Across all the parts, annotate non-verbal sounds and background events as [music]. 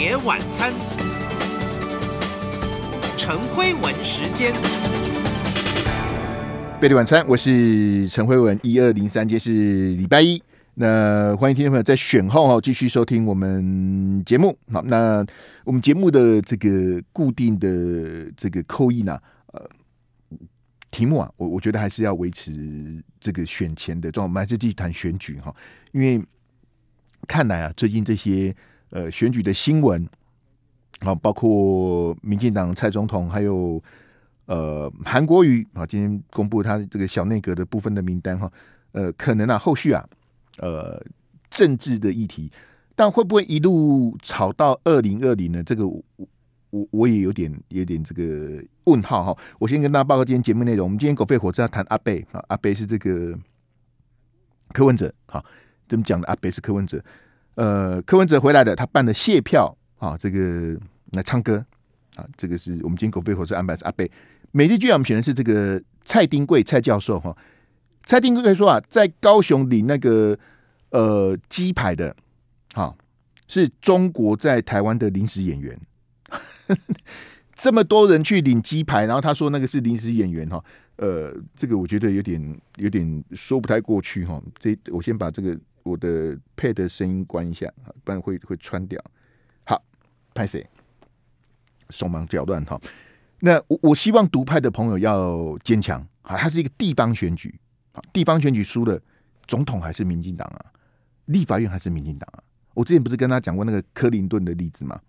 夜晚餐，陈辉文时间，贝蒂晚餐，我是陈辉文，一二零三天是礼拜一，那欢迎听众朋友在选后哈继续收听我们节目，好，那我们节目的这个固定的这个扣一呢，呃，题目啊，我我觉得还是要维持这个选前的状态，还是继续谈选举哈，因为看来啊，最近这些。呃，选举的新闻，啊，包括民进党蔡总统，还有呃韩国瑜啊，今天公布他这个小内阁的部分的名单哈，呃，可能啊，后续啊，呃，政治的议题，但会不会一路吵到二零二零呢？这个我我我也有点有点这个问号哈。我先跟大家报告今天节目内容，我们今天狗吠火车要谈阿贝啊，阿贝是这个柯文哲，啊，怎么讲的？阿贝是柯文哲。呃，柯文哲回来的，他办的谢票啊，这个来唱歌啊，这个是我们金狗背后是安排是阿贝，每日剧我们选的是这个蔡丁贵蔡教授哈，蔡丁贵说啊，在高雄领那个呃鸡排的，好，是中国在台湾的临时演员，[laughs] 这么多人去领鸡排，然后他说那个是临时演员哈，呃，这个我觉得有点有点说不太过去哈，这我先把这个。我的 Pad 声音关一下啊，不然会会穿掉。好，派谁？手忙脚乱哈。那我我希望独派的朋友要坚强啊。他是一个地方选举啊，地方选举输了，总统还是民进党啊？立法院还是民进党啊？我之前不是跟他讲过那个克林顿的例子吗？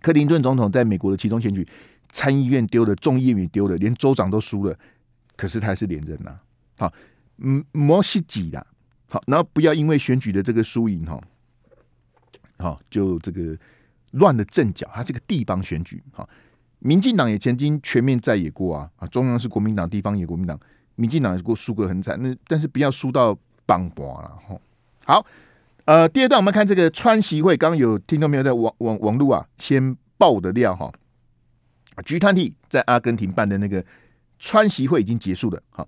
克林顿总统在美国的其中选举，参议院丢了，众议院丢了，连州长都输了，可是他还是连任呐。好，嗯，摩西几的？好，然后不要因为选举的这个输赢哈，好，就这个乱了阵脚。它是个地方选举，哈，民进党也曾经全面在野过啊，啊，中央是国民党，地方也国民党，民进党也过输过很惨。那但是不要输到棒寡了哈。好，呃，第二段我们看这个川席会，刚刚有听众朋友在网网网路啊，先爆的料哈，G 团体在阿根廷办的那个川席会已经结束了，好，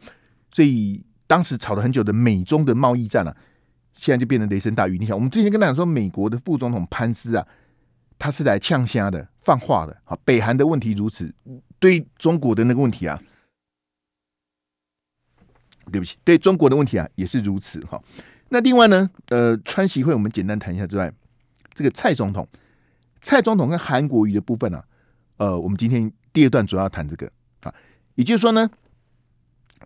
所以。当时吵了很久的美中的贸易战啊，现在就变成雷声大雨。你想，我们之前跟大家说，美国的副总统潘斯啊，他是来呛虾的、放话的。好，北韩的问题如此，对中国的那个问题啊，对不起，对中国的问题啊，也是如此。哈，那另外呢，呃，川习会我们简单谈一下之外，这个蔡总统，蔡总统跟韩国瑜的部分啊，呃，我们今天第二段主要谈这个啊，也就是说呢。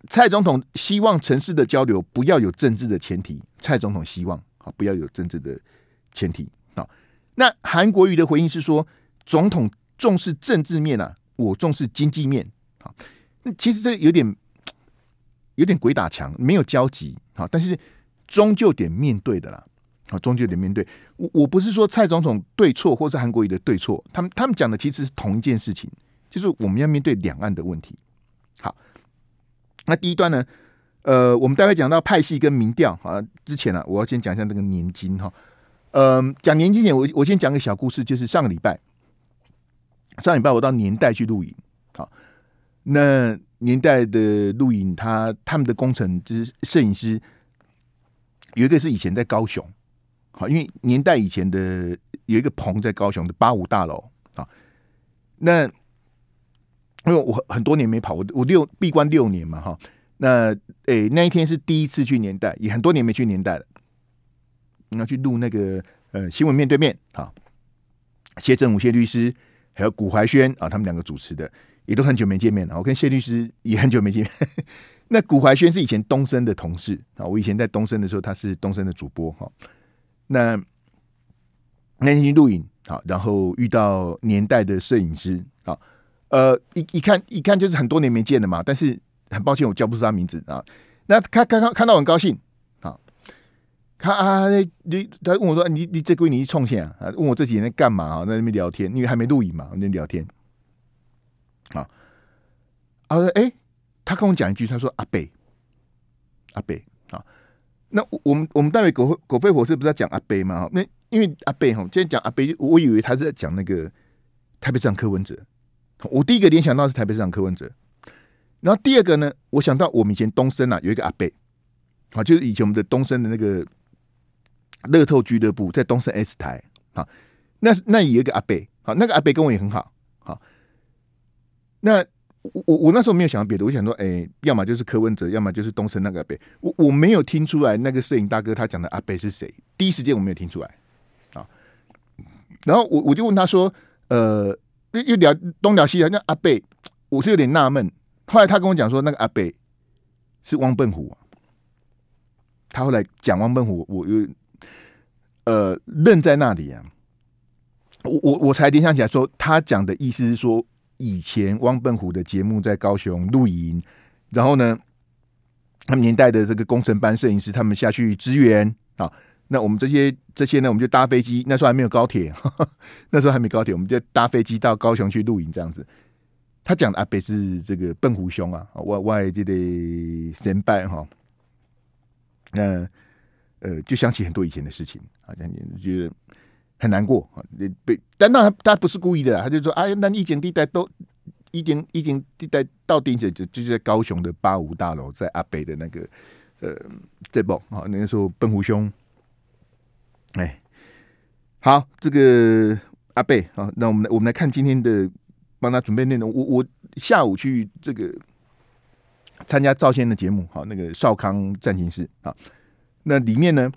蔡总统希望城市的交流不要有政治的前提。蔡总统希望好不要有政治的前提。好，那韩国瑜的回应是说，总统重视政治面啊，我重视经济面。好，那其实这有点有点鬼打墙，没有交集。好，但是终究得面对的啦。好，终究得面对。我我不是说蔡总统对错，或是韩国瑜的对错，他们他们讲的其实是同一件事情，就是我们要面对两岸的问题。好。那第一段呢，呃，我们待会讲到派系跟民调啊，之前呢，我要先讲一下那个年金哈。嗯，讲年金点，我我先讲个小故事，就是上个礼拜，上礼拜我到年代去录影，好，那年代的录影，他他们的工程就是摄影师有一个是以前在高雄，好，因为年代以前的有一个棚在高雄的八五大楼啊，那。因为我很多年没跑，我我六闭关六年嘛哈，那诶那一天是第一次去年代，也很多年没去年代了。要去录那个呃新闻面对面，哈，谢正武、谢律师有古怀轩啊，他们两个主持的，也都很久没见面了。我跟谢律师也很久没见。[laughs] 那古怀轩是以前东升的同事啊，我以前在东升的时候，他是东升的主播哈。那那天去录影好，然后遇到年代的摄影师。呃，一一看一看就是很多年没见的嘛，但是很抱歉，我叫不出他名字啊。那看刚刚看到很高兴啊，他啊，你他问我说，你你这闺你去重庆啊？问我这几年在干嘛啊？在那边聊天，因为还没录影嘛，在聊天。他啊，哎，他跟我讲一句，他说阿贝，阿贝啊。那我们我们单位狗狗飞火车不是在讲阿贝吗？那因为阿贝哈，今天讲阿贝，我以为他是在讲那个台北站柯文哲。我第一个联想到是台北市长柯文哲，然后第二个呢，我想到我们以前东升啊有一个阿贝，啊，就是以前我们的东升的那个乐透俱乐部在东升 S 台，好，那那有一个阿贝，好，那个阿贝跟我也很好，好，那我我那时候没有想到别的，我想说，哎，要么就是柯文哲，要么就是东升那个阿贝，我我没有听出来那个摄影大哥他讲的阿贝是谁，第一时间我没有听出来，啊，然后我我就问他说，呃。又又聊东聊西聊，那阿贝，我是有点纳闷。后来他跟我讲说，那个阿贝是汪笨虎啊。他后来讲汪笨虎，我又呃愣在那里啊。我我我才联想起来，说他讲的意思是说，以前汪笨虎的节目在高雄露营，然后呢，他们年代的这个工程班摄影师他们下去支援啊。那我们这些这些呢，我们就搭飞机。那时候还没有高铁，[laughs] 那时候还没高铁，我们就搭飞机到高雄去露营这样子。他讲阿北是这个笨虎兄啊，外外这的神拜哈。那呃，就想起很多以前的事情啊，让人觉得很难过啊。被，但那他他不是故意的，他就说：“哎呀，那疫警地带都一警一警地带，到顶者就就在高雄的八五大楼，在阿北的那个呃，这不啊，那时候笨虎兄。”哎，好，这个阿贝，啊，那我们我们来看今天的帮他准备内容。我我下午去这个参加赵先的节目，好，那个《少康战情师》啊，那里面呢，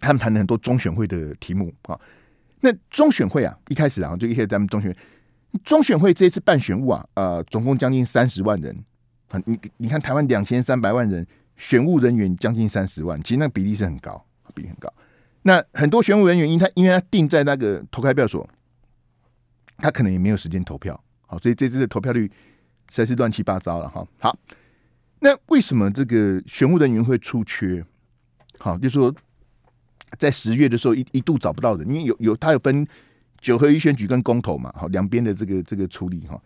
他们谈了很多中选会的题目啊。那中选会啊，一开始啊，就一些咱们中选中选会这次办选务啊，呃，总共将近三十万人啊。你你看台湾两千三百万人，选务人员将近三十万，其实那比例是很高。比很高，那很多选务人员因他因为他定在那个投开票所，他可能也没有时间投票，好，所以这次的投票率才是乱七八糟了哈。好，那为什么这个选务人员会出缺？好，就说在十月的时候一一度找不到人，因为有有他有分九合一选举跟公投嘛，好，两边的这个这个处理哈，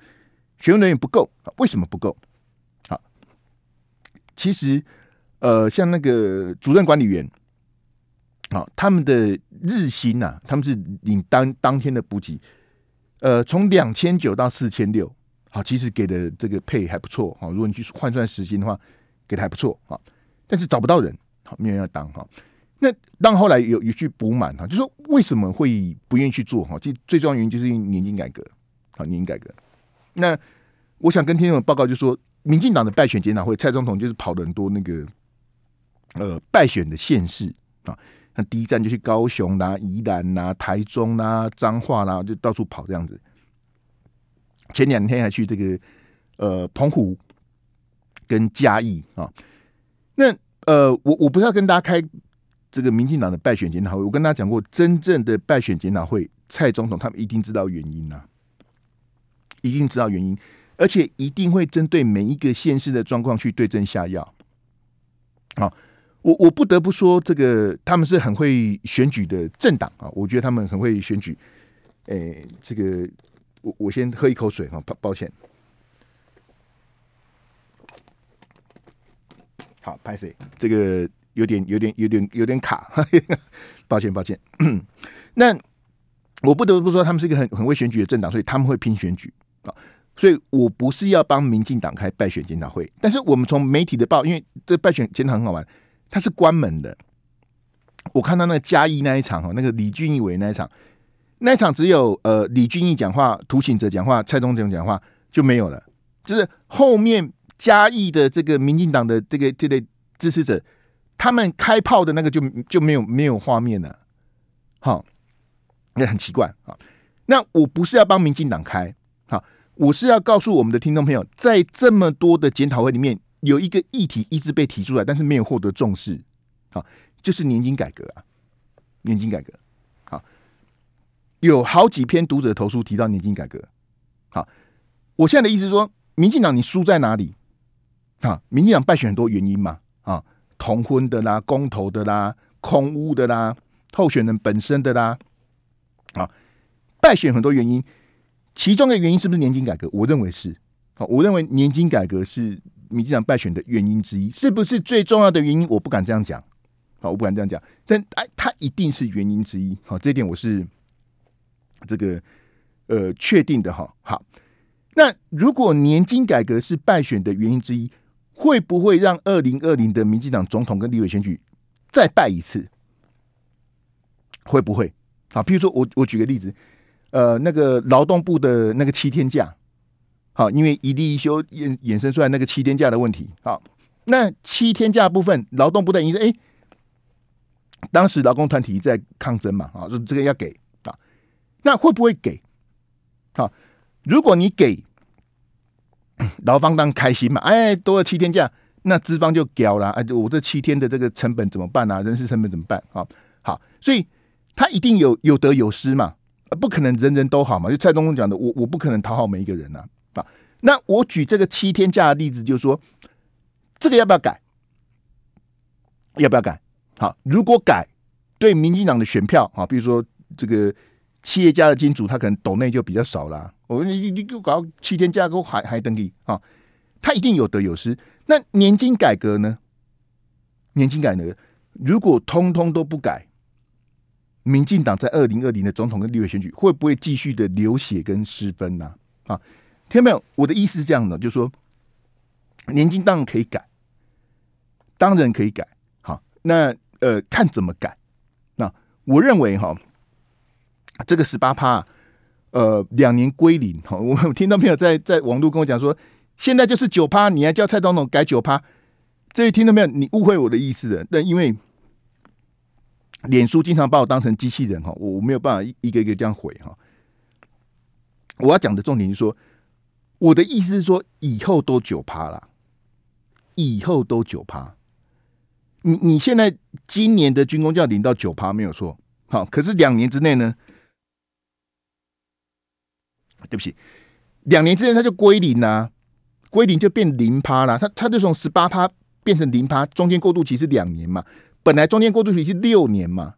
选务人员不够，为什么不够？好，其实呃，像那个主任管理员。好，他们的日薪呐，他们是领当当天的补给，呃，从两千九到四千六，好，其实给的这个配还不错，哈，如果你去换算时薪的话，给的还不错，哈，但是找不到人，好，没人要当，哈，那当后来有有去补满他，就说为什么会不愿意去做，哈，最最重要原因就是因为年金改革，好，年金改革，那我想跟听众报告，就说民进党的败选检讨会，蔡总统就是跑了很多那个，呃，败选的县市，啊。那第一站就去高雄啦、宜兰啦、台中啦、彰化啦，就到处跑这样子。前两天还去这个呃澎湖跟嘉义啊。那呃，我我不是要跟大家开这个民进党的败选检讨会，我跟大家讲过，真正的败选检讨会，蔡总统他们一定知道原因呐，一定知道原因，而且一定会针对每一个现市的状况去对症下药。好。我我不得不说，这个他们是很会选举的政党啊！我觉得他们很会选举。诶，这个我我先喝一口水哈，抱抱歉。好，拍谁？这个有点有点有点有点卡，抱 [laughs] 歉抱歉。[clears throat] 那我不得不说，他们是一个很很会选举的政党，所以他们会拼选举啊。所以我不是要帮民进党开败选检讨会，但是我们从媒体的报，因为这败选检讨很好玩。它是关门的。我看到那嘉义那一场哦，那个李俊义伟那一场，那一场只有呃李俊义讲话、涂醒哲讲话、蔡宗统讲话就没有了，就是后面嘉义的这个民进党的这个这类支持者，他们开炮的那个就就没有没有画面了。好，也很奇怪啊。那我不是要帮民进党开，好，我是要告诉我们的听众朋友，在这么多的检讨会里面。有一个议题一直被提出来，但是没有获得重视，好，就是年金改革啊，年金改革，好，有好几篇读者投诉提到年金改革，好，我现在的意思是说，民进党你输在哪里？啊，民进党败选很多原因嘛，啊，同婚的啦，公投的啦，空屋的啦，候选人本身的啦，啊，败选很多原因，其中的原因是不是年金改革？我认为是，我认为年金改革是。民进党败选的原因之一，是不是最重要的原因？我不敢这样讲，好，我不敢这样讲。但哎，它一定是原因之一，好，这一点我是这个呃确定的哈。好，那如果年金改革是败选的原因之一，会不会让二零二零的民进党总统跟立委选举再败一次？会不会？好，比如说我我举个例子，呃，那个劳动部的那个七天假。好，因为一地一休衍衍生出来那个七天假的问题。好，那七天假部分，劳动部等于说，哎，当时劳工团体在抗争嘛，啊，说这个要给啊，那会不会给？好，如果你给，劳方当开心嘛，哎，多了七天假，那资方就屌了，哎，我这七天的这个成本怎么办啊？人事成本怎么办？啊，好，所以他一定有有得有失嘛，不可能人人都好嘛。就蔡东东讲的，我我不可能讨好每一个人呐。那我举这个七天假的例子，就是说，这个要不要改？要不要改？好，如果改，对民进党的选票啊，比如说这个企业家的金主，他可能斗内就比较少啦。我你你我搞七天假，够还还登你啊？他一定有得有失。那年金改革呢？年金改革如果通通都不改，民进党在二零二零的总统跟立委选举会不会继续的流血跟失分呢？啊？听到没有？我的意思是这样的，就是说，年金当然可以改，当然可以改。好，那呃，看怎么改。那我认为哈，这个十八趴，呃，两年归零。我听到没有？在在网络跟我讲说，现在就是九趴，你还叫蔡总统改九趴，这一听到没有？你误会我的意思了。那因为脸书经常把我当成机器人哈，我我没有办法一个一个这样回哈。我要讲的重点就是说。我的意思是说，以后都九趴了，以后都九趴。你你现在今年的军工要零到九趴没有错，好，可是两年之内呢？对不起，两年之内它就归零啦，归零就变零趴了。它它就从十八趴变成零趴，中间过渡期是两年嘛？本来中间过渡期是六年嘛？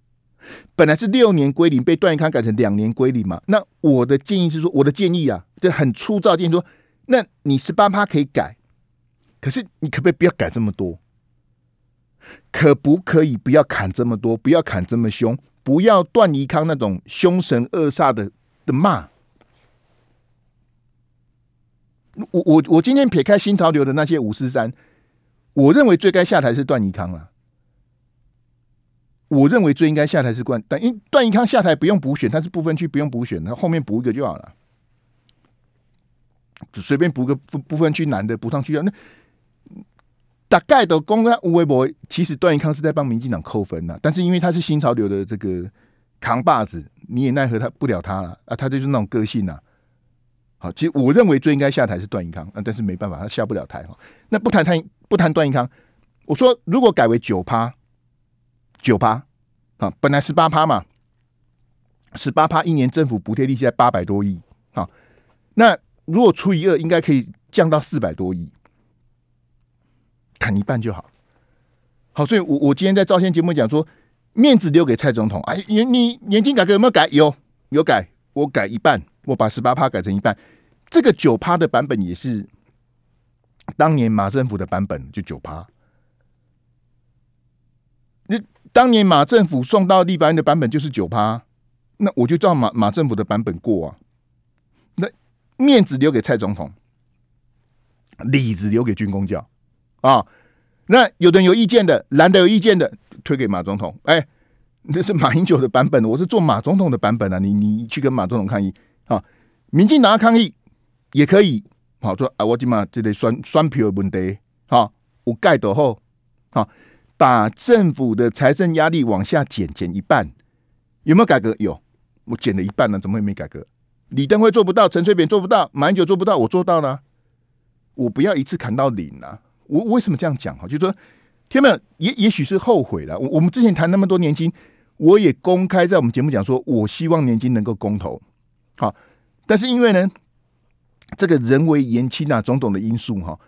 本来是六年归零，被段誉康改成两年归零嘛？那我的建议是说，我的建议啊。就很粗糙。进说，那你十八趴可以改，可是你可不可以不要改这么多？可不可以不要砍这么多？不要砍这么凶？不要段宜康那种凶神恶煞的的骂？我我我今天撇开新潮流的那些五世三，我认为最该下台是段宜康了。我认为最应该下台是冠，但因段宜康下台不用补选，他是不分区不用补选，他后面补一个就好了。随便补个部分区男的补上去啊，那大概的公开吴微博，其实段永康是在帮民进党扣分呐。但是因为他是新潮流的这个扛把子，你也奈何他不了他了啊，他就是那种个性呐。好，其实我认为最应该下台是段永康啊，但是没办法，他下不了台哈。那不谈他，不谈段永康，我说如果改为九趴，九趴啊，本来十八趴嘛，十八趴一年政府补贴利息在八百多亿啊，那。如果除以二，应该可以降到四百多亿，砍一半就好。好，所以我我今天在赵先节目讲说，面子留给蔡总统。哎，你你年金改革有没有改？有有改，我改一半，我把十八趴改成一半。这个九趴的版本也是当年马政府的版本，就九趴。那当年马政府送到立法院的版本就是九趴，那我就照马马政府的版本过啊。面子留给蔡总统，里子留给军工教啊。那有的人有意见的，难得有意见的，推给马总统。哎，那是马英九的版本，我是做马总统的版本啊。你你去跟马总统抗议啊，民进党要抗议也可以。好，说啊，我今嘛这里双双票问题。好，我盖倒后，好，把政府的财政压力往下减减一半，有没有改革？有，我减了一半呢，怎么也没改革？李登辉做不到，陈水扁做不到，马英九做不到，我做到了。我不要一次砍到零啊！我为什么这样讲哈？就说天们也也许是后悔了。我我们之前谈那么多年金，我也公开在我们节目讲说，我希望年金能够公投。好，但是因为呢，这个人为延期啊，种种的因素哈，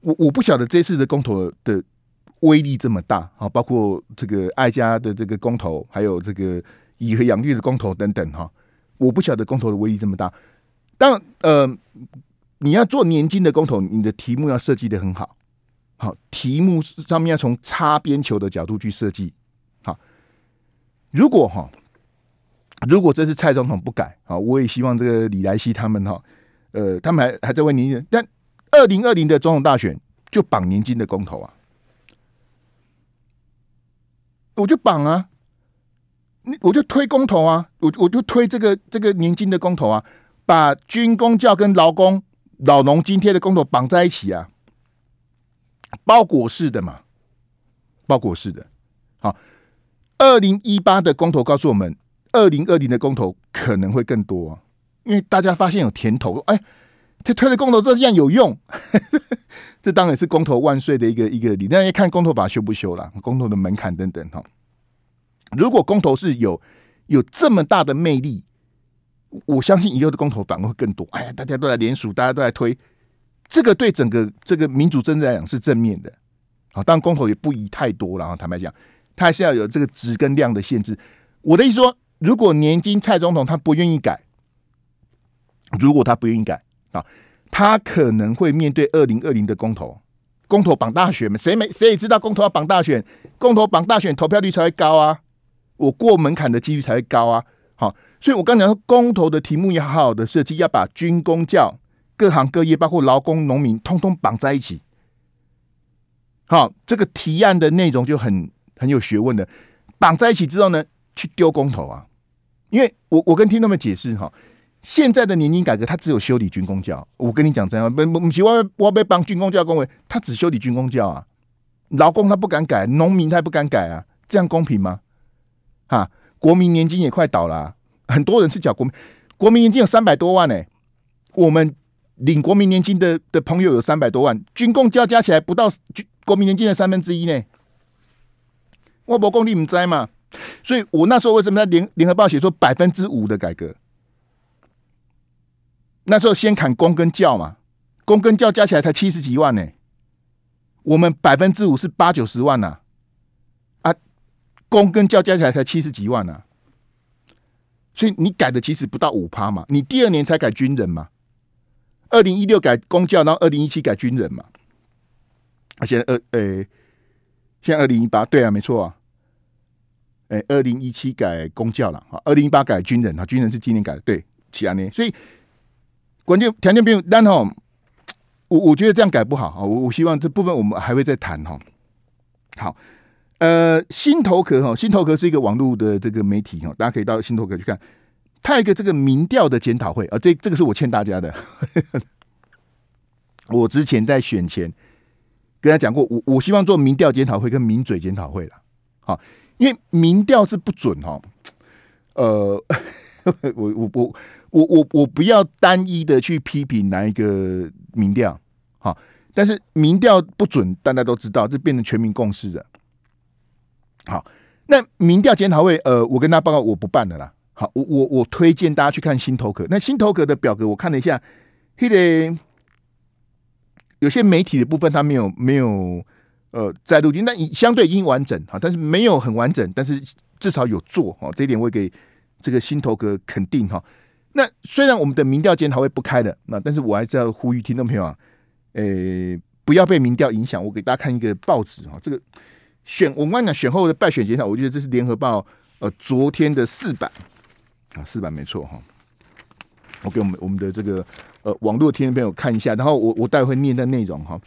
我我不晓得这次的公投的威力这么大。哈，包括这个爱家的这个公投，还有这个乙和养绿的公投等等哈。我不晓得公投的威力这么大，但呃，你要做年金的公投，你的题目要设计的很好，好题目上面要从擦边球的角度去设计。好，如果哈，如果这是蔡总统不改啊，我也希望这个李莱西他们哈，呃，他们还还在问年金，但二零二零的总统大选就绑年金的公投啊，我就绑啊。我我就推公投啊，我我就推这个这个年金的公投啊，把军公教跟劳工老农津贴的公投绑在一起啊，包裹式的嘛，包裹式的。好，二零一八的公投告诉我们，二零二零的公投可能会更多，因为大家发现有甜头，哎，这推的公投这样有用，[laughs] 这当然是公投万岁的一个一个，理那要看公投法修不修了，公投的门槛等等哈。如果公投是有有这么大的魅力，我相信以后的公投反而会更多。哎呀，大家都来联署，大家都来推，这个对整个这个民主政治来讲是正面的。好，当然公投也不宜太多。然后坦白讲，它还是要有这个值跟量的限制。我的意思说，如果年金蔡总统他不愿意改，如果他不愿意改啊，他可能会面对二零二零的公投。公投绑大选嘛？谁没谁也知道，公投要绑大选，公投绑大选投票率才会高啊。我过门槛的几率才会高啊！好，所以我刚讲说，公投的题目要好好的设计，要把军工教、各行各业，包括劳工、农民，通通绑在一起。好，这个提案的内容就很很有学问的，绑在一起之后呢，去丢公投啊！因为我我跟听众们解释哈，现在的年龄改革它只有修理军工教，我跟你讲这样，不不希望我被帮军工教工委，他只修理军工教啊，劳工他不敢改，农民他也不敢改啊，这样公平吗？啊，国民年金也快倒了，很多人是缴国民国民年金有三百多万呢。我们领国民年金的的朋友有三百多万，军公教加起来不到军国民年金的三分之一呢。外国公立唔栽嘛，所以我那时候为什么在联联合报写说百分之五的改革？那时候先砍公跟教嘛，公跟教加起来才七十几万呢，我们百分之五是八九十万呐。公跟教加起来才七十几万呢，所以你改的其实不到五趴嘛。你第二年才改军人嘛，二零一六改公教，然后二零一七改军人嘛。啊，现在二诶，现在二零一八对啊，没错。诶，二零一七改公教了，啊，二零一八改军人啊，军人是今年改的，对，去年所以关键条件变。然吼，我我觉得这样改不好啊，我我希望这部分我们还会再谈哈。好。呃，心头壳哈，心头壳是一个网络的这个媒体哈，大家可以到心头壳去看，他一个这个民调的检讨会啊，这这个是我欠大家的。[laughs] 我之前在选前跟他讲过，我我希望做民调检讨会跟民嘴检讨会啦。好，因为民调是不准哈。呃，[laughs] 我我我我我我不要单一的去批评哪一个民调，好，但是民调不准，大家都知道，这变成全民共识的。好，那民调检讨会，呃，我跟大家报告，我不办的啦。好，我我我推荐大家去看新头壳。那新头壳的表格，我看了一下，他的有些媒体的部分，他没有没有呃在录音，但已相对已经完整哈。但是没有很完整，但是至少有做哈。这一点我给这个新头壳肯定哈。那虽然我们的民调检讨会不开的，那但是我还是要呼吁听众朋友，呃，不要被民调影响。我给大家看一个报纸哈，这个。选我刚讲选后的败选减少，我觉得这是联合报呃昨天的四版啊四版没错哈我给我们我们的这个呃网络听众朋友看一下，然后我我待会念的内容哈，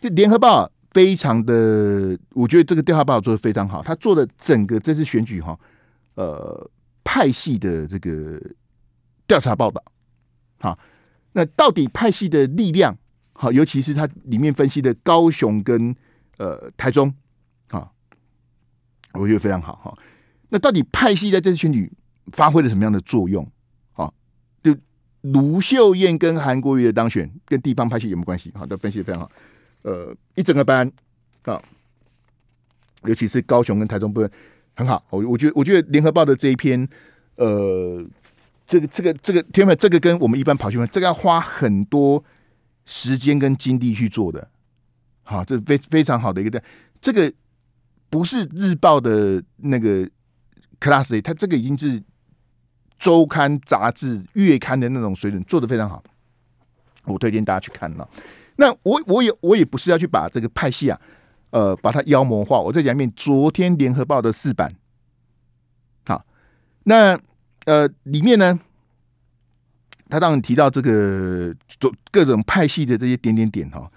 这联合报非常的，我觉得这个调查报道做的非常好，他做的整个这次选举哈，呃派系的这个调查报道，好那到底派系的力量好，尤其是它里面分析的高雄跟呃台中。我觉得非常好哈，那到底派系在这次选举发挥了什么样的作用？啊，就卢秀燕跟韩国瑜的当选跟地方派系有没有关系？好的，分析的非常好。呃，一整个班啊，尤其是高雄跟台中部分很好。我我觉得我觉得联合报的这一篇，呃，这个这个这个天份，这个跟我们一般跑新闻这个要花很多时间跟精力去做的，好，这非非常好的一个这个。不是日报的那个 c l a s s 他它这个已经是周刊、杂志、月刊的那种水准，做的非常好。我推荐大家去看了。那我我也我也不是要去把这个派系啊，呃，把它妖魔化。我再讲一遍，昨天联合报的四版，好，那呃里面呢，他当然提到这个各各种派系的这些点点点哈。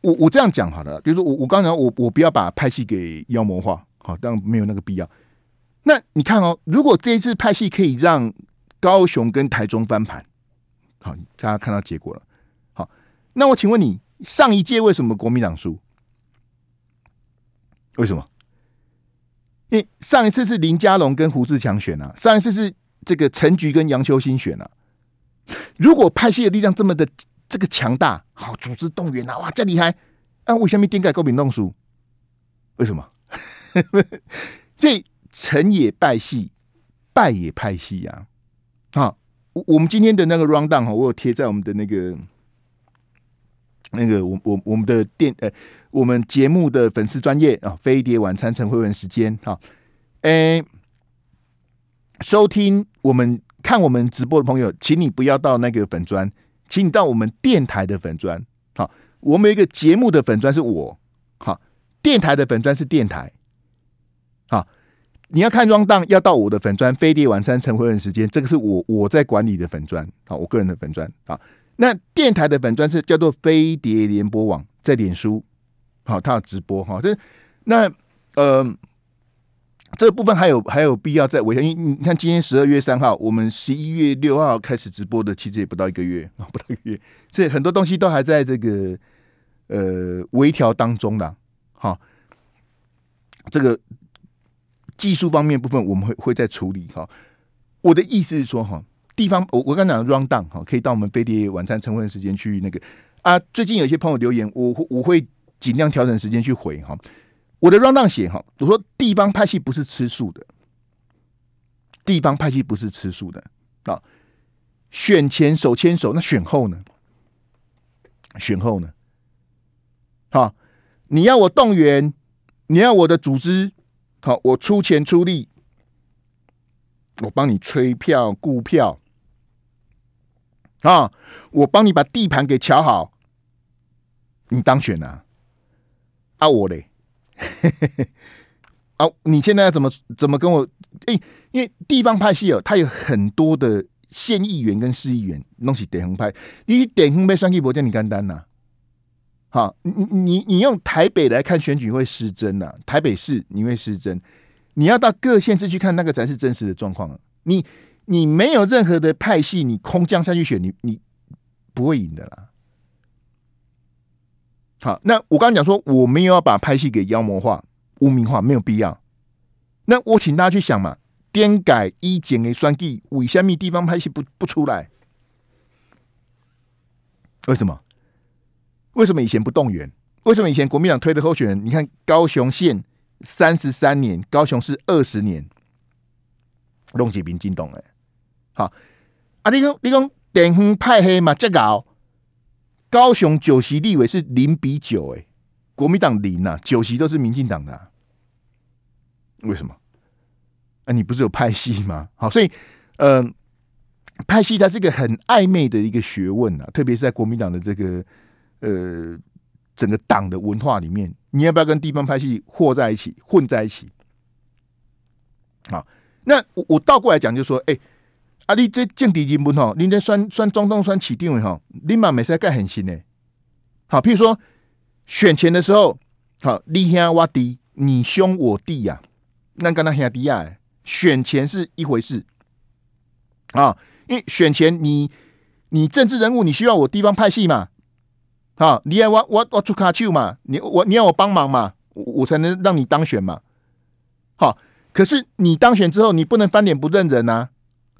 我我这样讲好了，比如说我我刚才我我不要把派系给妖魔化，好，但然没有那个必要。那你看哦，如果这一次派系可以让高雄跟台中翻盘，好，大家看到结果了。好，那我请问你，上一届为什么国民党输？为什么？因为上一次是林佳龙跟胡志强选啊，上一次是这个陈菊跟杨秋兴选啊。如果派系的力量这么的，这个强大，好组织动员啊！哇，这厉害！啊，为什么电盖高屏动输？为什么？[laughs] 这成也败戏，败也派系啊！啊，我我们今天的那个 round down 啊，我有贴在我们的那个那个我我我们的电呃，我们节目的粉丝专业啊，飞碟晚餐陈会文时间哈，哎，收听我们看我们直播的朋友，请你不要到那个粉砖。请你到我们电台的粉砖，好，我们有一个节目的粉砖是我，好，电台的粉砖是电台，好，你要看装档要到我的粉砖飞碟晚餐晨会的时间，这个是我我在管理的粉砖，好，我个人的粉砖，好，那电台的粉砖是叫做飞碟联播网在脸书，好，它有直播，哈，这那呃。这部分还有还有必要再微调，因为你看今天十二月三号，我们十一月六号开始直播的，其实也不到一个月，不到一个月，所以很多东西都还在这个呃微调当中的。好，这个技术方面部分我们会会再处理。好，我的意思是说，哈，地方我我刚讲的 round down 哈，可以到我们飞碟晚餐吃的时间去那个啊。最近有些朋友留言，我我会尽量调整时间去回哈。我的 round 写哈，我说地方派系不是吃素的，地方派系不是吃素的啊。选前手牵手，那选后呢？选后呢？好，你要我动员，你要我的组织，好，我出钱出力，我帮你催票顾票啊，我帮你把地盘给瞧好，你当选啊？啊，我嘞？嘿嘿嘿，好，你现在要怎么怎么跟我？哎，因为地方派系哦，他有很多的县议员跟市议员弄起点横派，你点横派，双击伯将你干单呐。好，你你你用台北来看选举会失真呐，台北市你会失真，你要到各县市去看那个才是真实的状况。你你没有任何的派系，你空降下去选，你你不会赢的啦。好，那我刚刚讲说，我没有要把拍戏给妖魔化、污名化，没有必要。那我请大家去想嘛，颠改一减 A 算计，为亿下地方拍戏不不出来？为什么？为什么以前不动员？为什么以前国民党推的候选人？你看高雄县三十三年，高雄市二十年，龙起民进动哎。好，啊，你讲你讲电黑派黑嘛，这搞。高雄九席立委是零比九哎，国民党零呐，九席都是民进党的。为什么？啊，你不是有派系吗？好，所以，呃，派系它是一个很暧昧的一个学问啊，特别是在国民党的这个呃整个党的文化里面，你要不要跟地方派系和在一起混在一起？好，那我我倒过来讲，就说哎。啊！你这政治人物吼，你这选选总统选起点位吼，你嘛没使干狠心嘞。好，譬如说选钱的时候，好你兄我弟，你兄我弟呀，那跟他兄弟呀。选钱是一回事啊，因为选钱，你你政治人物，你需要我地方派系嘛。好，你要我我我出卡丘嘛，你我你要我帮忙嘛，我才能让你当选嘛。好，可是你当选之后，你不能翻脸不认人呐。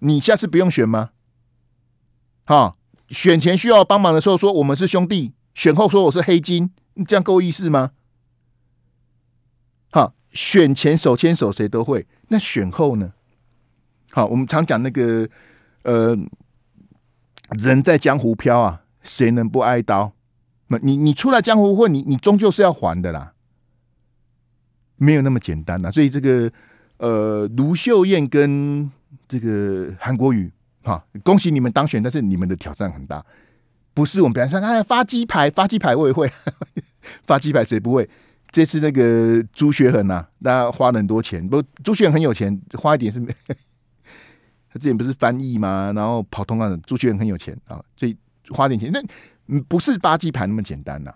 你下次不用选吗？好，选前需要帮忙的时候说我们是兄弟，选后说我是黑金，这样够意思吗？好，选前手牵手谁都会，那选后呢？好，我们常讲那个呃，人在江湖飘啊，谁能不挨刀？那你你出来江湖混，你你终究是要还的啦，没有那么简单呐。所以这个呃，卢秀燕跟。这个韩国语，哈，恭喜你们当选，但是你们的挑战很大，不是我们本来想哎发鸡排，发鸡排我也会 [laughs] 发鸡排，谁不会？这次那个朱学恒呐，那花了很多钱，不，朱学恒很有钱，花一点是，[laughs] 他之前不是翻译嘛，然后跑通告，朱学恒很有钱啊，所以花点钱，那不是发鸡排那么简单呐。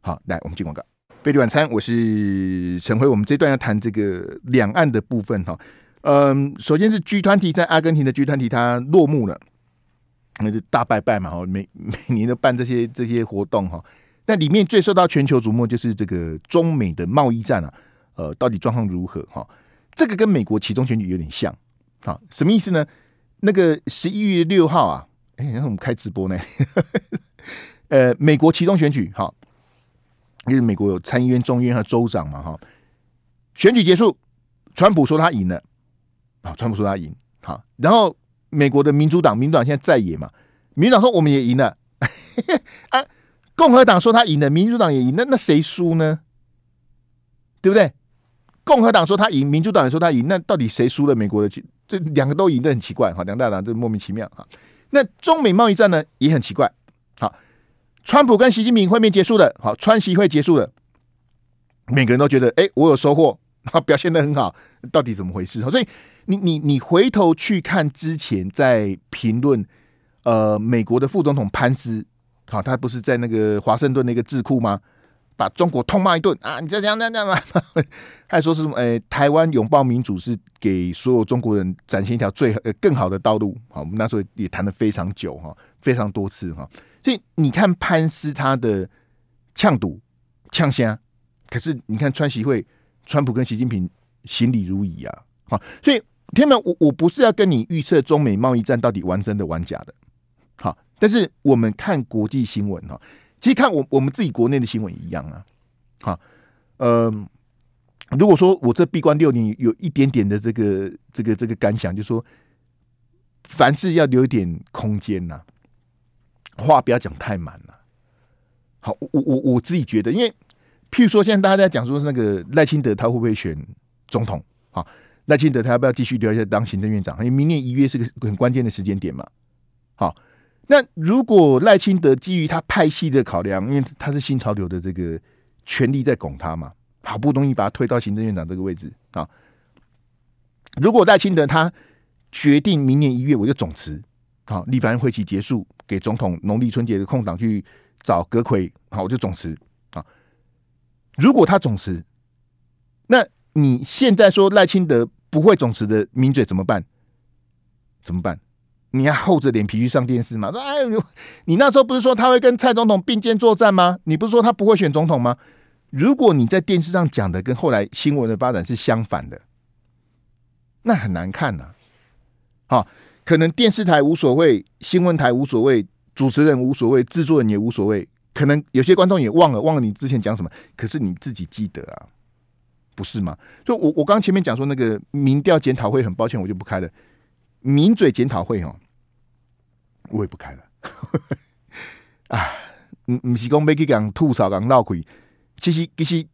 好，来我们进广告，贝蒂晚餐，我是陈辉，我们这段要谈这个两岸的部分哈。嗯，首先是剧团体在阿根廷的剧团体它落幕了，那就大拜拜嘛哈，每 [laughs] 每年都办这些这些活动哈。那里面最受到全球瞩目就是这个中美的贸易战啊，呃，到底状况如何哈？这个跟美国其中选举有点像，好，什么意思呢？那个十一月六号啊，哎，我们开直播呢，[laughs] 呃，美国其中选举哈，因为美国有参议院、众院和州长嘛哈，选举结束，川普说他赢了。啊，川普说他赢，好，然后美国的民主党，民主党现在在野嘛？民主党说我们也赢了，[laughs] 啊，共和党说他赢了，民主党也赢，那那谁输呢？对不对？共和党说他赢，民主党也说他赢，那到底谁输了？美国的这两个都赢得很奇怪，哈，两大党这莫名其妙，哈。那中美贸易战呢也很奇怪，好，川普跟习近平会面结束了，好，川习会结束了，每个人都觉得哎，我有收获，[laughs] 表现的很好，到底怎么回事？所以。你你你回头去看之前在评论，呃，美国的副总统潘斯，好，他不是在那个华盛顿那个智库吗？把中国痛骂一顿啊！你这样那样嘛？[laughs] 还说是什么？哎，台湾拥抱民主是给所有中国人展现一条最呃更好的道路。好，我们那时候也谈了非常久哈，非常多次哈。所以你看潘斯他的呛赌呛香，可是你看川习会川普跟习近平行礼如仪啊，好，所以。天哪，我我不是要跟你预测中美贸易战到底玩真的玩假的，好，但是我们看国际新闻哦，其实看我我们自己国内的新闻一样啊，好，嗯，如果说我这闭关六年有一点点的这个这个这个感想，就说凡事要留一点空间呐，话不要讲太满了，好，我我我自己觉得，因为譬如说现在大家在讲说那个赖清德他会不会选总统啊？赖清德他要不要继续留下当行政院长？因为明年一月是个很关键的时间点嘛。好，那如果赖清德基于他派系的考量，因为他是新潮流的这个权力在拱他嘛，好不容易把他推到行政院长这个位置啊。如果赖清德他决定明年一月我就总辞，好，立法院会期结束，给总统农历春节的空档去找阁魁，好，我就总辞啊。如果他总辞，那你现在说赖清德？不会，总持的抿嘴怎么办？怎么办？你还厚着脸皮去上电视吗？说哎，呦，你那时候不是说他会跟蔡总统并肩作战吗？你不是说他不会选总统吗？如果你在电视上讲的跟后来新闻的发展是相反的，那很难看呐！好，可能电视台无所谓，新闻台无所谓，主持人无所谓，制作人也无所谓，可能有些观众也忘了忘了你之前讲什么，可是你自己记得啊。不是吗？就我我刚前面讲说那个民调检讨会，很抱歉我就不开了。民嘴检讨会哦，我也不开了。[laughs] 啊，唔唔是讲没去讲吐槽讲闹鬼。其实其实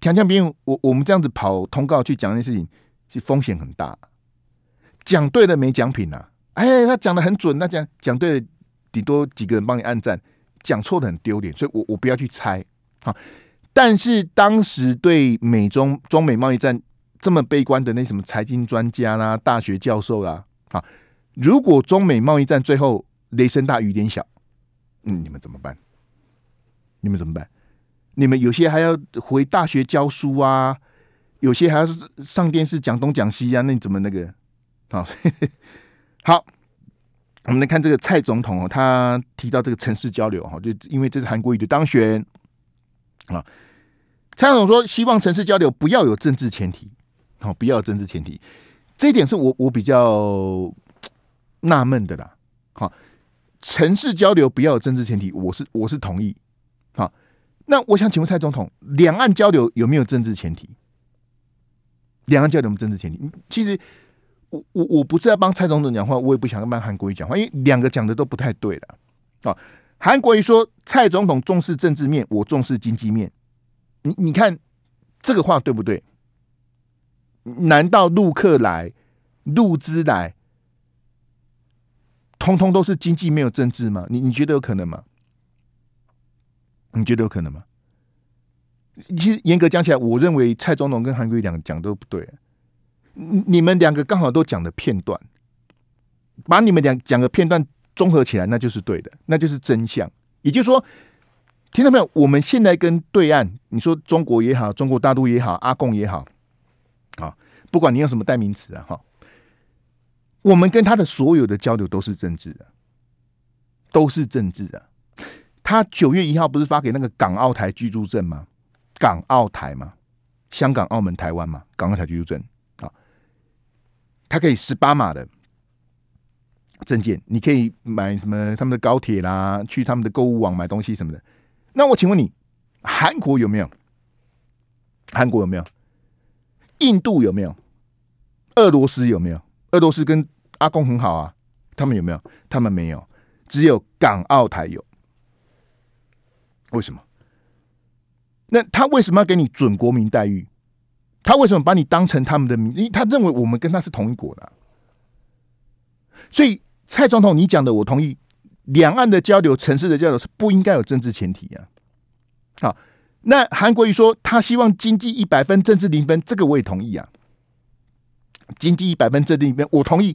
田江兵，我我们这样子跑通告去讲这件事情，是风险很大。讲对的没奖品呐，哎，他讲的很准，那讲讲对的顶多几个人帮你按赞，讲错的很丢脸，所以我我不要去猜啊。但是当时对美中中美贸易战这么悲观的那什么财经专家啦、大学教授啦，啊，如果中美贸易战最后雷声大雨点小，嗯，你们怎么办？你们怎么办？你们有些还要回大学教书啊，有些还要上电视讲东讲西啊，那你怎么那个？[laughs] 好，我们来看这个蔡总统哦，他提到这个城市交流哈，就因为这是韩国瑜的当选。啊，蔡总统说希望城市交流不要有政治前提，好，不要有政治前提，这一点是我我比较纳闷的啦。好，城市交流不要有政治前提，我是我是同意。好，那我想请问蔡总统，两岸交流有没有政治前提？两岸交流有政治前提？其实，我我我不是在帮蔡总统讲话，我也不想帮韩国瑜讲话，因为两个讲的都不太对了啊。韩国瑜说：“蔡总统重视政治面，我重视经济面。你你看这个话对不对？难道陆客来、陆资来，通通都是经济没有政治吗？你你觉得有可能吗？你觉得有可能吗？其实严格讲起来，我认为蔡总统跟韩国瑜两讲都不对。你们两个刚好都讲的片段，把你们两讲的片段。”综合起来，那就是对的，那就是真相。也就是说，听到没有？我们现在跟对岸，你说中国也好，中国大陆也好，阿贡也好，啊，不管你用什么代名词啊，哈，我们跟他的所有的交流都是政治的，都是政治的。他九月一号不是发给那个港澳台居住证吗？港澳台吗？香港、澳门、台湾吗？港澳台居住证啊，他可以十八码的。证件，你可以买什么？他们的高铁啦，去他们的购物网买东西什么的。那我请问你，韩国有没有？韩国有没有？印度有没有？俄罗斯有没有？俄罗斯跟阿公很好啊，他们有没有？他们没有，只有港澳台有。为什么？那他为什么要给你准国民待遇？他为什么把你当成他们的民？因为他认为我们跟他是同一国的，所以。蔡总统，你讲的我同意，两岸的交流、城市的交流是不应该有政治前提啊。好，那韩国瑜说他希望经济一百分，政治零分，这个我也同意啊。经济一百分，政治零分，我同意。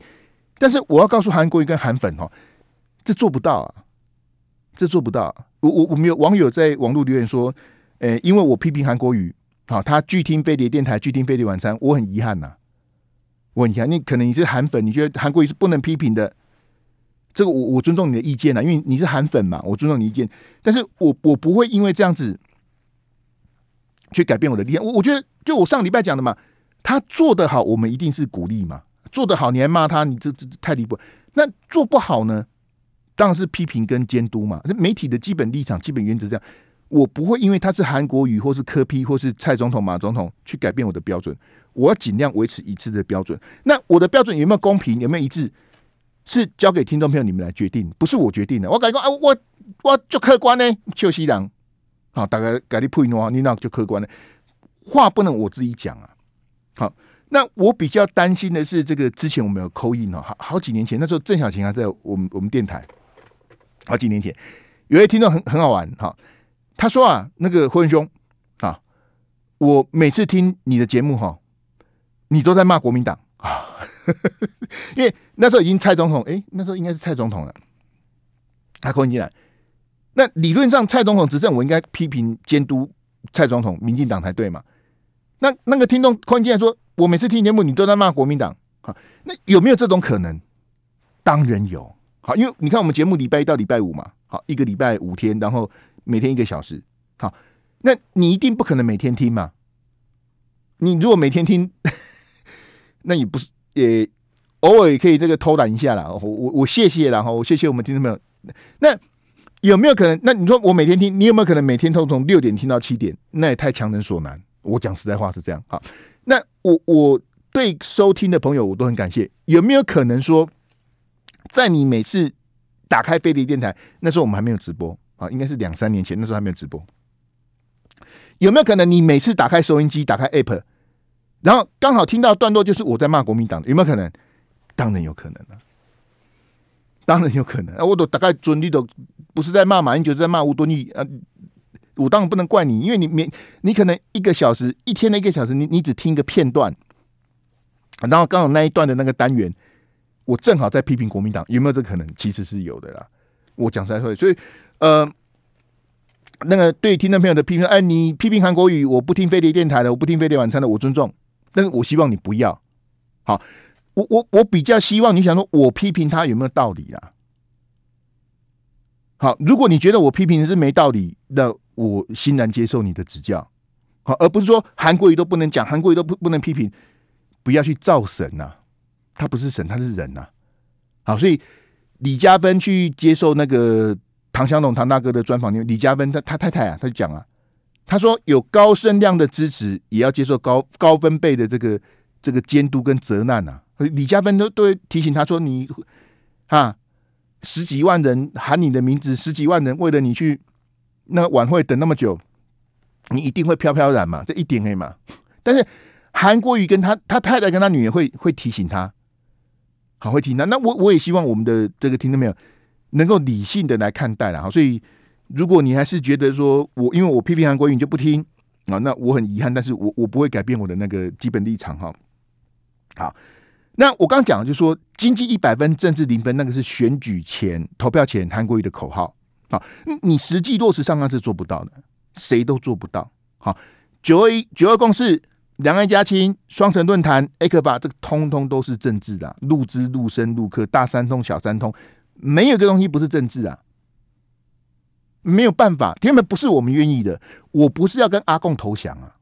但是我要告诉韩国瑜跟韩粉哦，这做不到啊，这做不到。我我我们有网友在网络留言说，呃，因为我批评韩国瑜，啊，他拒听飞碟电台，拒听飞碟晚餐，我很遗憾呐。我很遗憾，你可能你是韩粉，你觉得韩国瑜是不能批评的。这个我我尊重你的意见啦，因为你是韩粉嘛，我尊重你意见。但是我我不会因为这样子去改变我的立场。我我觉得就我上礼拜讲的嘛，他做得好，我们一定是鼓励嘛。做得好你还骂他，你这这太离谱。那做不好呢，当然是批评跟监督嘛。媒体的基本立场、基本原则这样，我不会因为他是韩国语或是科批或是蔡总统、马总统去改变我的标准。我要尽量维持一致的标准。那我的标准有没有公平？有没有一致？是交给听众朋友你们来决定，不是我决定的。我改觉啊，我我就客观呢，邱西良，好，大概改立普诺啊，你那就客观的话不能我自己讲啊。好，那我比较担心的是，这个之前我们有扣印哦，好好几年前，那时候郑小琴还在我们我们电台。好几年前，有位听众很很好玩哈，他说啊，那个霍仁兄啊，我每次听你的节目哈，你都在骂国民党啊。[laughs] [laughs] 因为那时候已经蔡总统，哎，那时候应该是蔡总统了。他空进来，那理论上蔡总统执政，我应该批评监督蔡总统，民进党才对嘛？那那个听众空进来说，我每次听节目，你都在骂国民党，好，那有没有这种可能？当然有。好，因为你看我们节目礼拜一到礼拜五嘛，好，一个礼拜五天，然后每天一个小时，好，那你一定不可能每天听嘛？你如果每天听，[laughs] 那也不是。也偶尔也可以这个偷懒一下啦。我我我谢谢啦，哈，我谢谢我们听众朋友。那有没有可能？那你说我每天听，你有没有可能每天都从六点听到七点？那也太强人所难。我讲实在话是这样啊。那我我对收听的朋友我都很感谢。有没有可能说，在你每次打开飞碟电台那时候，我们还没有直播啊？应该是两三年前那时候还没有直播。有没有可能你每次打开收音机，打开 app？然后刚好听到段落，就是我在骂国民党，有没有可能？当然有可能了，当然有可能。啊，我都大概准率都不是在骂马英九，是在骂吴敦义啊。我当然不能怪你，因为你免你可能一个小时一天的一个小时，你你只听一个片段，然后刚好那一段的那个单元，我正好在批评国民党，有没有这可能？其实是有的啦。我讲实在会，所以呃，那个对听众朋友的批评，哎，你批评韩国语，我不听飞碟电台的，我不听飞碟晚餐的，我尊重。但是我希望你不要，好，我我我比较希望你想说，我批评他有没有道理啊？好，如果你觉得我批评是没道理，那我欣然接受你的指教，好，而不是说韩国语都不能讲，韩国语都不不能批评，不要去造神呐，他不是神，他是人呐，好，所以李嘉芬去接受那个唐湘龙唐大哥的专访，因为李嘉芬他他太太啊，他就讲啊，他说有高声量的支持，也要接受高高分贝的这个这个监督跟责难呐。李嘉芬都都提醒他说：“你啊，十几万人喊你的名字，十几万人为了你去那晚会等那么久，你一定会飘飘然嘛？这一点可以但是韩国瑜跟他他太太跟他女儿会会提醒他，好会提醒他。那我我也希望我们的这个听众朋友能够理性的来看待啦。好，所以。如果你还是觉得说我因为我批评韩国瑜你就不听啊，那我很遗憾，但是我我不会改变我的那个基本立场哈。好，那我刚讲的就是说经济一百分，政治零分，那个是选举前投票前韩国瑜的口号啊。你实际落实上那是做不到的，谁都做不到。好，九二九二共识、两岸一家亲、双城论坛、a k e 这个通通都是政治啊。陆资、陆生、陆客、大三通、小三通，没有个东西不是政治啊。没有办法，根本不是我们愿意的。我不是要跟阿贡投降啊，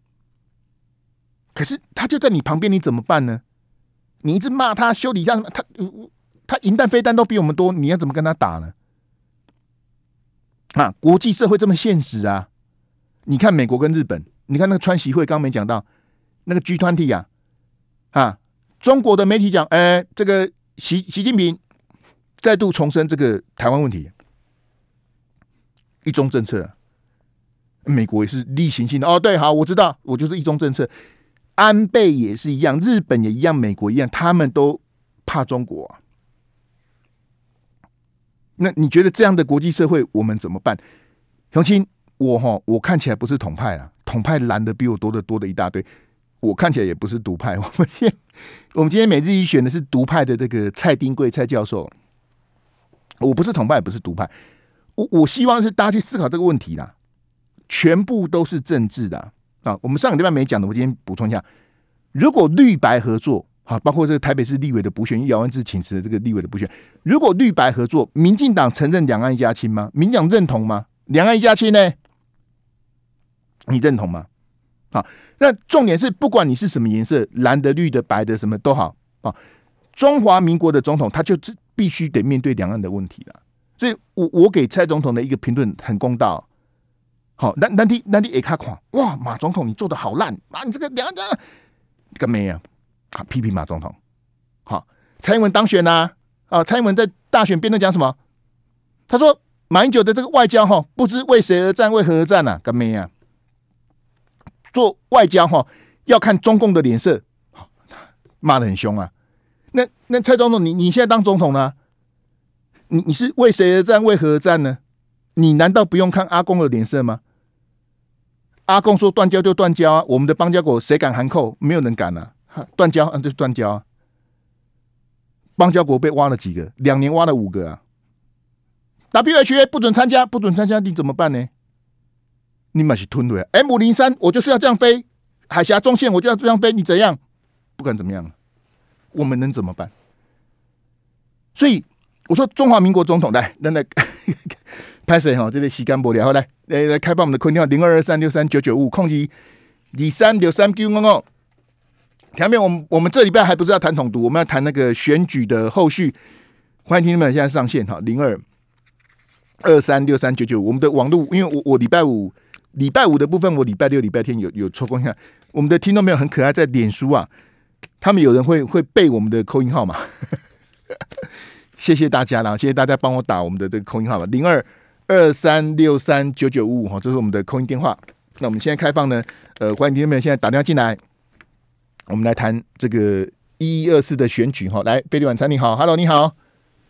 可是他就在你旁边，你怎么办呢？你一直骂他、修理他，他他银弹、飞弹都比我们多，你要怎么跟他打呢？啊，国际社会这么现实啊！你看美国跟日本，你看那个川习会刚没讲到那个 G 团体啊，啊，中国的媒体讲，哎，这个习习近平再度重申这个台湾问题。一中政策，美国也是例行性的哦。对，好，我知道，我就是一中政策。安倍也是一样，日本也一样，美国一样，他们都怕中国。那你觉得这样的国际社会，我们怎么办？雄青，我哈，我看起来不是统派啊，统派蓝的比我多的多的一大堆。我看起来也不是独派。我们我们今天每日一选的是独派的这个蔡丁贵蔡教授。我不是统派，也不是独派。我我希望是大家去思考这个问题啦，全部都是政治的啊。我们上个礼拜没讲的，我今天补充一下：如果绿白合作啊，包括这个台北市立委的补选，与姚文智请辞的这个立委的补选，如果绿白合作，民进党承认两岸一家亲吗？民进党认同吗？两岸一家亲呢？你认同吗？好，那重点是，不管你是什么颜色，蓝的、绿的、白的，什么都好啊。中华民国的总统，他就必须得面对两岸的问题了。所以我我给蔡总统的一个评论很公道，好，南南蒂南蒂也卡狂哇，马总统你做的好烂，啊，你这个两个干嘛呀？啊，批评马总统。好，蔡英文当选呐，啊，蔡英文在大选辩论讲什么？他说，英九的这个外交哈，不知为谁而战，为何而战呢？干嘛呀？做外交哈，要看中共的脸色，好，骂的很凶啊。那那蔡总统，你你现在当总统呢？你你是为谁而战？为何而战呢？你难道不用看阿公的脸色吗？阿公说断交就断交啊！我们的邦交国谁敢函扣？没有人敢啊，断交啊，对，断交。邦交国被挖了几个？两年挖了五个啊！W H A 不准参加，不准参加，你怎么办呢？你满是吞呀。M 零三，我就是要这样飞海峡中线，我就要这样飞，你怎样？不管怎么样，我们能怎么办？所以。我说中华民国总统来，那那拍谁哈？这里西甘伯里。好来，来来，开放我们的扣音零二二三六三九九五，空机李三六三 Q Q。听众面我们我们这礼拜还不是要谈统独，我们要谈那个选举的后续。欢迎听众们现在上线哈，零二二三六三九九。我们的网络，因为我我礼拜五礼拜五的部分，我礼拜六礼拜天有有抽空一下。我们的听众朋友很可爱，在脸书啊，他们有人会会背我们的扣音号码。谢谢大家啦！谢谢大家帮我打我们的这个空音号码零二二三六三九九五五哈，这是我们的空音电话。那我们现在开放呢，呃，欢迎听众们现在打电话进来。我们来谈这个一一二四的选举哈。来，贝利晚餐，你好，Hello，你好，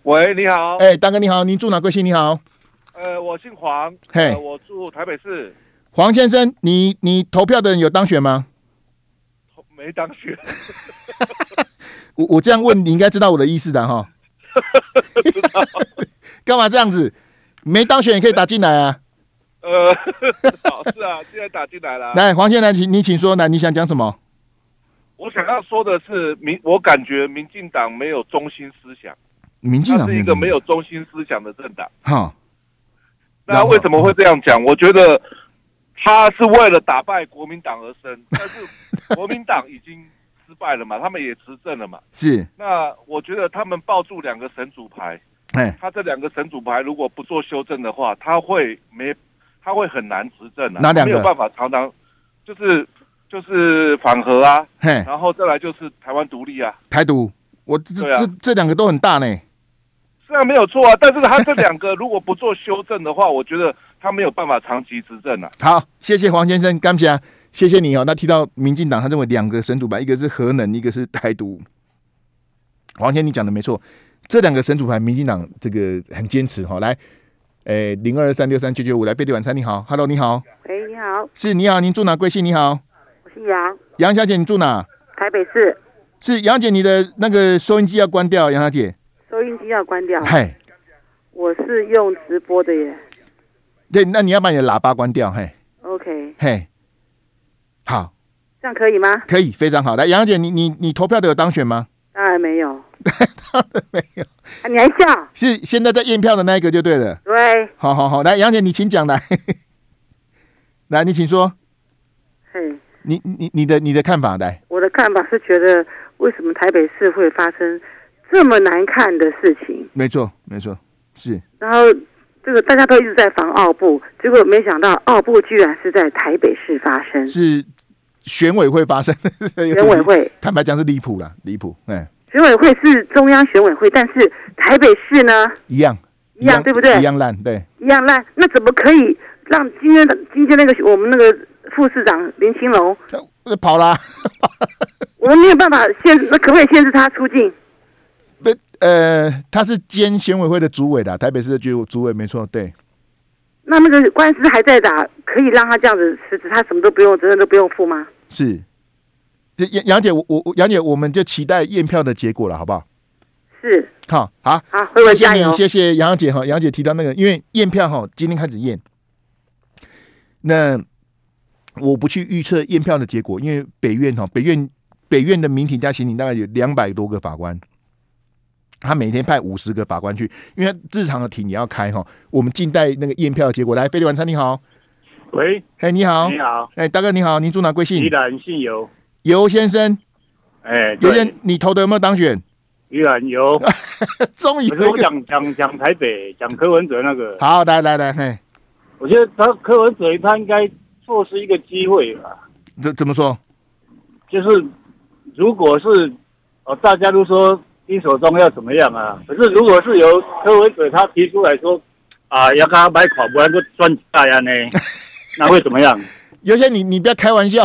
喂，你好，哎，大哥你好，您住哪？贵姓？你好，呃，我姓黄，嘿，我住台北市，黄先生，你你投票的人有当选吗？没当选。[laughs] 我我这样问，你应该知道我的意思的哈。[laughs] 干嘛这样子？没当选也可以打进来啊。呃，[laughs] 是啊，现在打进来了。来，黄先生，请你请说，来，你想讲什么？我想要说的是，民，我感觉民进党没有中心思想。民进党是一个没有中心思想的政党。哈，那为什么会这样讲？我觉得他是为了打败国民党而生，但是国民党已经。失败了嘛？他们也执政了嘛？是。那我觉得他们抱住两个神主牌，哎，他这两个神主牌如果不做修正的话，他会没，他会很难执政啊。哪两个？没有办法常常就是就是反核啊，然后再来就是台湾独立啊。台独，我这这这两个都很大呢。是啊，没有错啊。但是他这两个如果不做修正的话，我觉得他没有办法长期执政啊。好，谢谢黄先生，起谢。谢谢你哦。那提到民进党，他认为两个神主牌，一个是核能，一个是台独。王先，你讲的没错，这两个神主牌，民进党这个很坚持哈。来，诶，零二三六三九九五，来贝蒂晚餐，你好，Hello，你好，喂，你好，是你好，您住哪？贵姓？你好，我是杨杨小姐，你住哪？台北市。是杨小姐，你的那个收音机要关掉，杨小姐。收音机要关掉。嗨，我是用直播的耶。对，那你要把你的喇叭关掉，嘿。OK。嘿。好，这样可以吗？可以，非常好来，杨姐，你你你投票的有当选吗？当然没有，[laughs] 没有。你还笑？是现在在验票的那一个就对了。对。好好好，来，杨姐，你请讲来。[laughs] 来，你请说。你你你的你的看法？来，我的看法是觉得，为什么台北市会发生这么难看的事情？没错，没错，是。然后这个大家都一直在防奥布，结果没想到奥布居然是在台北市发生。是。选委会发生，选委会坦白讲是离谱了，离谱。哎，选委会是中央选委会，但是台北市呢？一样，一样，对不对？一样烂，对。一样烂，那怎么可以让今天今天那个我们那个副市长林清龙跑啦？[laughs] 我们没有办法限，那可不可以限制他出境？不，呃，他是兼选委会的主委的，台北市的主主委，没错，对。那那个官司还在打，可以让他这样子辞职，他什么都不用，责任都不用负吗？是，杨杨姐，我我杨姐，我们就期待验票的结果了，好不好？是，好，好，好，各位加油！谢谢杨姐哈，杨姐提到那个，因为验票哈，今天开始验。那我不去预测验票的结果，因为北院哈，北院北院的民庭加刑庭大概有两百多个法官，他每天派五十个法官去，因为他日常的庭也要开哈。我们静待那个验票的结果。来，飞利晚餐，你好。喂，哎，你好，你好，哎，大哥，你好，您住哪？贵姓？余兰，姓尤，尤先生。哎，尤先，你投的有没有当选？余兰游 [laughs] 终于，可是我讲讲讲台北，讲柯文哲那个。好，来来来，嘿，我觉得他柯文哲，他应该错失一个机会吧？怎怎么说？就是如果是哦，大家都说丁守中要怎么样啊？可是如果是由柯文哲他提出来说，啊，要跟他买垮，不然就赚大了呢。[laughs] [laughs] 那会怎么样？有些你你不要开玩笑，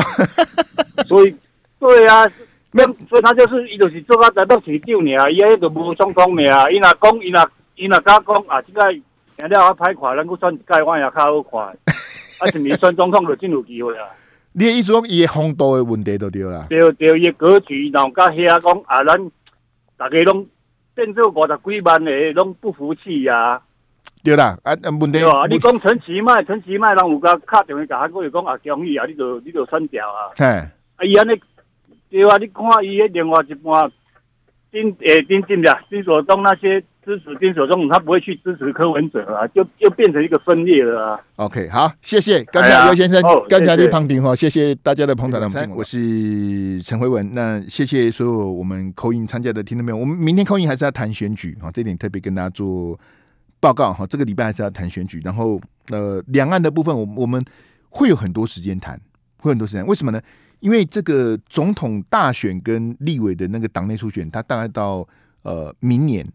[laughs] 所以对啊，那所以他就是伊就是做到来到拯救年啊，伊迄个无总统啊？伊若讲伊若伊若讲啊，即个听了较歹看，咱去选一届，我也较好看，[laughs] 啊，是年选总统就真有机会啊。你的意思讲伊的风度的问题都对啦，对对，伊的格局，然后加遐讲啊，咱大家拢变做五十几万的，拢不服气啊。对啦，啊啊！问题，你讲陈奇迈、陈奇迈，人有甲卡电话讲，我是讲阿江宇啊，你就你就删掉啊。嘿，啊伊安尼，对啊，你看伊迄另外一半，丁诶丁俊了，丁锁东那些支持丁锁东，他不会去支持柯文哲啊，就就变成一个分裂了。啊。OK，好，谢谢刚才刘先生，刚才的旁听哈，谢谢大家的捧场，的我是陈慧文。那谢谢所有我们口音参加的听众朋友，我们明天口音还是要谈选举啊，这点特别跟大家做。报告哈，这个礼拜还是要谈选举，然后呃，两岸的部分，我我们会有很多时间谈，会有很多时间。为什么呢？因为这个总统大选跟立委的那个党内初选，它大概到呃明年，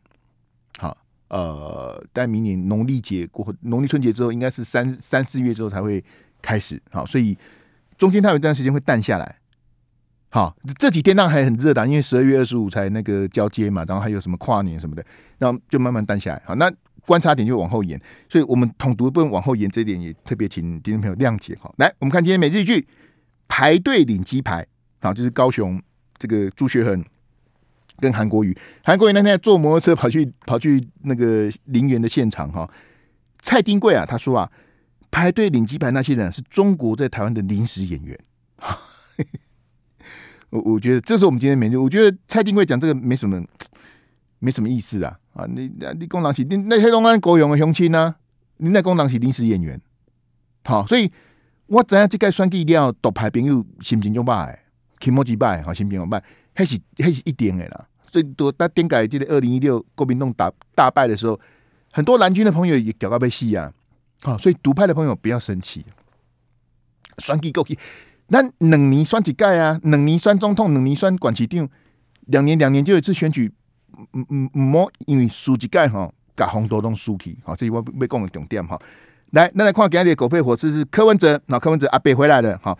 好呃，在明年农历节过后，农历春节之后，应该是三三四月之后才会开始，好，所以中间它有一段时间会淡下来。好，这几天那还很热的，因为十二月二十五才那个交接嘛，然后还有什么跨年什么的，然后就慢慢淡下来。好，那。观察点就往后延，所以我们统读不能往后延，这一点也特别请听众朋友谅解哈。来，我们看今天每日一句，排队领鸡排，啊，就是高雄这个朱学恒跟韩国瑜，韩国瑜那天坐摩托车跑去跑去那个陵园的现场哈。蔡丁贵啊，他说啊，排队领鸡排那些人是中国在台湾的临时演员。[laughs] 我我觉得这是我们今天每日，我觉得蔡丁贵讲这个没什么。没什么意思啊！啊，你、你讲人党是你那些龙安狗勇的乡亲呢？你那讲人党是临时演员，好，所以我知影这个选举要独派朋友心情就歹，起末几败，好心情就败，迄是迄是一定的啦。所以，多在点改，即个二零一六国民党大大败的时候，很多蓝军的朋友也搞到被戏啊。好，所以独派的朋友不要生气，选举够气。咱两年选一届啊？两年选总统，两年选管齐定，两年两年就有一次选举。嗯嗯，唔，因为书记改吼甲很多种书记，好，这是我被讲重点哈。来，那来看第二个狗肺火车是柯文哲，那柯文哲啊，北回来的，吼。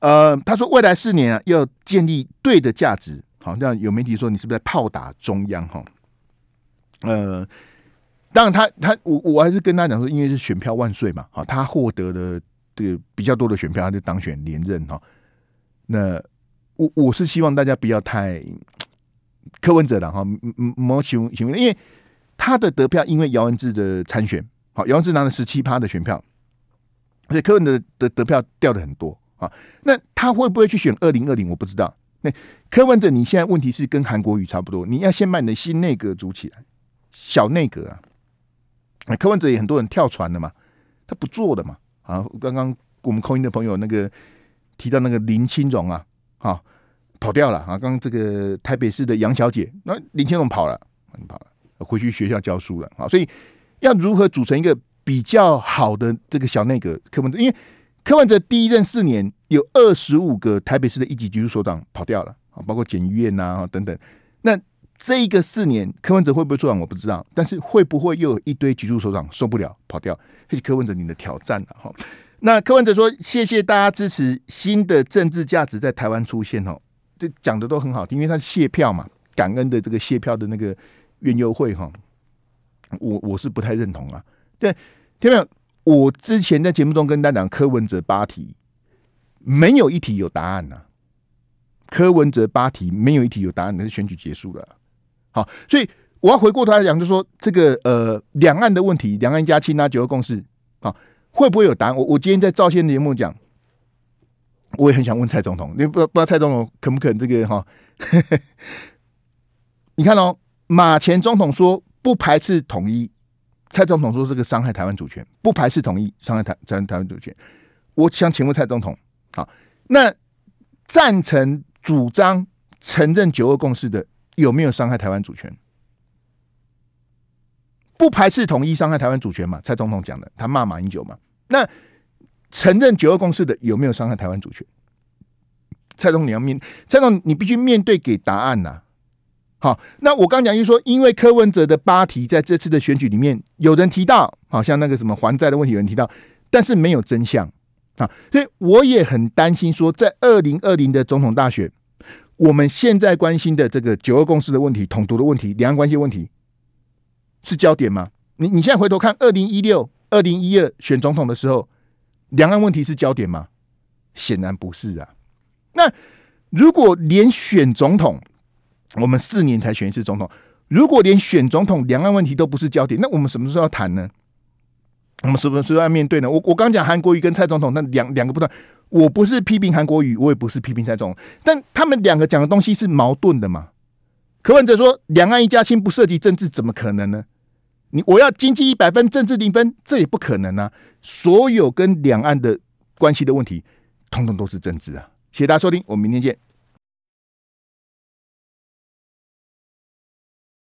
呃，他说未来四年啊，要建立对的价值，好，那有媒体说你是不是在炮打中央哈？呃，当然他他我我还是跟他讲说，因为是选票万岁嘛，好，他获得的这个比较多的选票，他就当选连任哈。那我我是希望大家不要太。柯文哲的哈毛请问，因为他的得票因为姚文智的参选好姚文智拿了十七趴的选票，而且柯文哲的得票掉的很多啊，那他会不会去选二零二零我不知道。那柯文哲你现在问题是跟韩国瑜差不多，你要先把你的新内阁组起来，小内阁啊。那柯文哲也很多人跳船的嘛，他不做的嘛。啊，刚刚我们空音的朋友那个提到那个林清荣啊，啊。跑掉了啊！刚刚这个台北市的杨小姐，那林千龙跑了，跑了，回去学校教书了啊！所以要如何组成一个比较好的这个小内阁？柯文哲，因为柯文哲第一任四年有二十五个台北市的一级局处所长跑掉了啊，包括检阅呐等等。那这一个四年，柯文哲会不会做长我不知道，但是会不会又有一堆局处首长受不了跑掉？这是柯文哲你的挑战了哈。那柯文哲说：“谢谢大家支持，新的政治价值在台湾出现哦。”这讲的都很好听，因为他是谢票嘛，感恩的这个谢票的那个愿优惠哈，我我是不太认同啊。对，听没有？我之前在节目中跟大家讲柯文哲八题，没有一题有答案呐。柯文哲八题没有一题有答案，那是选举结束了。好，所以我要回过头来讲，就说这个呃，两岸的问题，两岸加亲啊，九二共识啊，会不会有答案？我我今天在赵先的节目讲。我也很想问蔡总统，你不不知道蔡总统肯不肯这个哈？[laughs] 你看哦，马前总统说不排斥统一，蔡总统说这个伤害台湾主权，不排斥统一伤害台台湾台湾主权。我想请问蔡总统，好，那赞成主张承认九二共识的有没有伤害台湾主权？不排斥统一伤害台湾主权嘛？蔡总统讲的，他骂马英九嘛？那？承认九二共识的有没有伤害台湾主权？蔡总要面蔡总，你必须面对给答案呐。好，那我刚讲就说，因为柯文哲的八题在这次的选举里面，有人提到，好像那个什么还债的问题有人提到，但是没有真相啊。所以我也很担心说，在二零二零的总统大选，我们现在关心的这个九二共识的问题、统独的问题、两岸关系问题，是焦点吗？你你现在回头看二零一六、二零一二选总统的时候。两岸问题是焦点吗？显然不是啊。那如果连选总统，我们四年才选一次总统，如果连选总统，两岸问题都不是焦点，那我们什么时候要谈呢？我们什么时候要面对呢？我我刚讲韩国瑜跟蔡总统，那两两个不断，我不是批评韩国瑜，我也不是批评蔡总，但他们两个讲的东西是矛盾的嘛？柯文哲说两岸一家亲，不涉及政治，怎么可能呢？你我要经济一百分，政治零分，这也不可能啊！所有跟两岸的关系的问题，通通都是政治啊！谢谢大家收听，我们明天见。